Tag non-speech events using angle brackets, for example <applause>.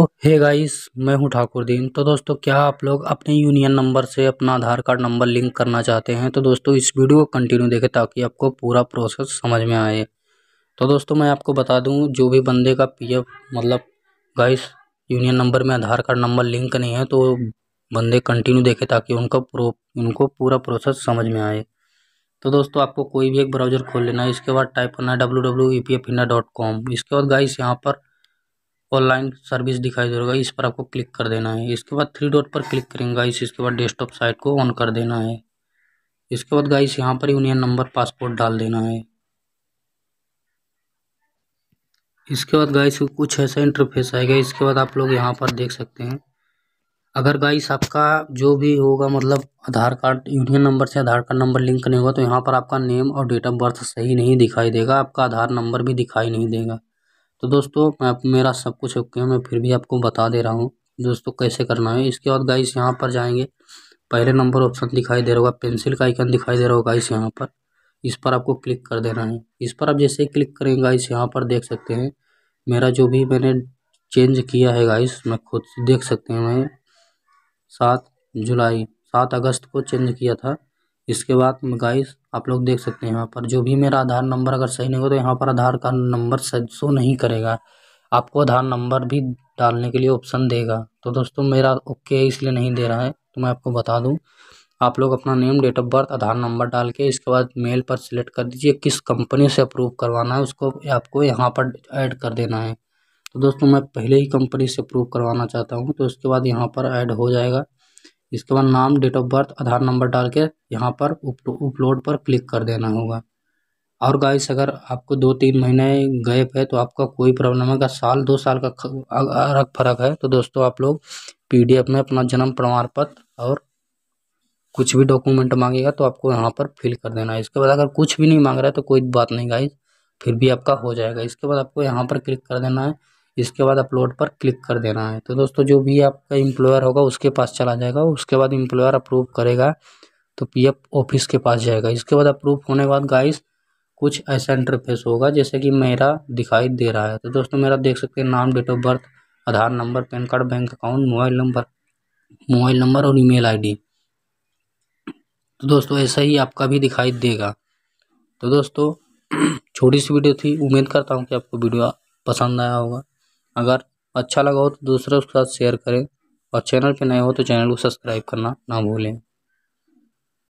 ओ hey guys मैं हूं ठाकुर दीन तो दोस्तों क्या आप लोग अपने यूनियन नंबर से अपना आधार कार्ड नंबर लिंक करना चाहते हैं तो दोस्तों इस वीडियो को कंटिन्यू देखें ताकि आपको पूरा प्रोसेस समझ में आए तो दोस्तों मैं आपको बता दूं जो भी बंदे का पीएफ मतलब गाइस यूनियन नंबर में आधार कार्ड नंबर लिंक नहीं है तो बंदे कंटिन्यू देखें ताकि उनका प्रो उनको पूरा प्रोसेस समझ में आए तो दोस्तों आपको कोई भी एक ब्राउज़र खोल लेना है इसके बाद टाइप करना है W W E P F India dot com इसके बाद गाइस यहाँ पर ऑनलाइन सर्विस दिखाई दे रहा इस पर आपको क्लिक कर देना है इसके बाद थ्री डॉट पर क्लिक करेंगे गाइस इसके बाद डेस्कटॉप साइट को ऑन कर देना है इसके बाद गाइस यहाँ पर यूनियन नंबर पासपोर्ट डाल देना है इसके बाद गाइस कुछ ऐसा इंटरफेस आएगा इसके बाद आप लोग यहाँ पर देख सकते हैं अगर गाइस आपका जो भी होगा मतलब आधार कार्ड यूनियन नंबर से आधार कार्ड नंबर लिंक नहीं होगा तो यहाँ पर आपका नेम और डेट ऑफ बर्थ सही नहीं दिखाई देगा आपका आधार नंबर भी दिखाई नहीं देगा तो दोस्तों आप मेरा सब कुछ ओके है मैं फिर भी आपको बता दे रहा हूँ दोस्तों कैसे करना है इसके बाद गाइस यहाँ पर जाएंगे पहले नंबर ऑप्शन दिखाई दे रहा होगा पेंसिल का आइकन दिखाई दे रहा होगा गाइस यहाँ पर इस पर आपको क्लिक कर देना है इस पर आप जैसे क्लिक करेंगे गाइस यहाँ पर देख सकते हैं मेरा जो भी मैंने चेंज किया है गाइस मैं खुद देख सकते हैं मैं सात जुलाई सात अगस्त को चेंज किया था इसके बाद गाइस आप लोग देख सकते हैं यहाँ पर जो भी मेरा आधार नंबर अगर सही नहीं हो तो यहाँ पर आधार का नंबर शो नहीं करेगा आपको आधार नंबर भी डालने के लिए ऑप्शन देगा तो दोस्तों मेरा ओके इसलिए नहीं दे रहा है तो मैं आपको बता दूँ आप लोग अपना name date of birth Aadhaar number डाल के इसके बाद मेल पर सिलेक्ट कर दीजिए किस कंपनी से अप्रूव करवाना है उसको आपको यहाँ पर ऐड कर देना है तो दोस्तों मैं पहले ही कंपनी से अप्रूव करवाना चाहता हूँ तो उसके बाद यहाँ पर ऐड हो जाएगा इसके बाद नाम date of birth Aadhaar number डाल के यहाँ पर अपलोड पर क्लिक कर देना होगा और गाइस अगर आपको दो तीन महीने गैप है तो आपका कोई प्रॉब्लम है अगर साल दो साल का अलग फर्क है तो दोस्तों आप लोग पीडीएफ में अपना जन्म प्रमाण पत्र और कुछ भी डॉक्यूमेंट मांगेगा तो आपको यहाँ पर फिल कर देना है इसके बाद अगर कुछ भी नहीं मांग रहा है तो कोई बात नहीं गाइस फिर भी आपका हो जाएगा इसके बाद आपको यहाँ पर क्लिक कर देना है इसके बाद अपलोड पर क्लिक कर देना है तो दोस्तों जो भी आपका इम्प्लॉयर होगा उसके पास चला जाएगा उसके बाद एम्प्लॉयर अप्रूव करेगा तो पी ऑफिस के पास जाएगा इसके बाद अप्रूव होने के बाद गाइस कुछ ऐसा इंटरफेस होगा जैसे कि मेरा दिखाई दे रहा है तो दोस्तों मेरा देख सकते हैं नाम date of birth Aadhaar number PAN card bank account mobile number mobile number और ईमेल आईडी तो दोस्तों ऐसा ही आपका भी दिखाई देगा तो दोस्तों <clears throat> छोटी सी वीडियो थी उम्मीद करता हूँ कि आपको वीडियो पसंद आया होगा अगर अच्छा लगा हो तो दूसरों के साथ शेयर करें और चैनल पर नए हो तो चैनल को सब्सक्राइब करना ना भूलें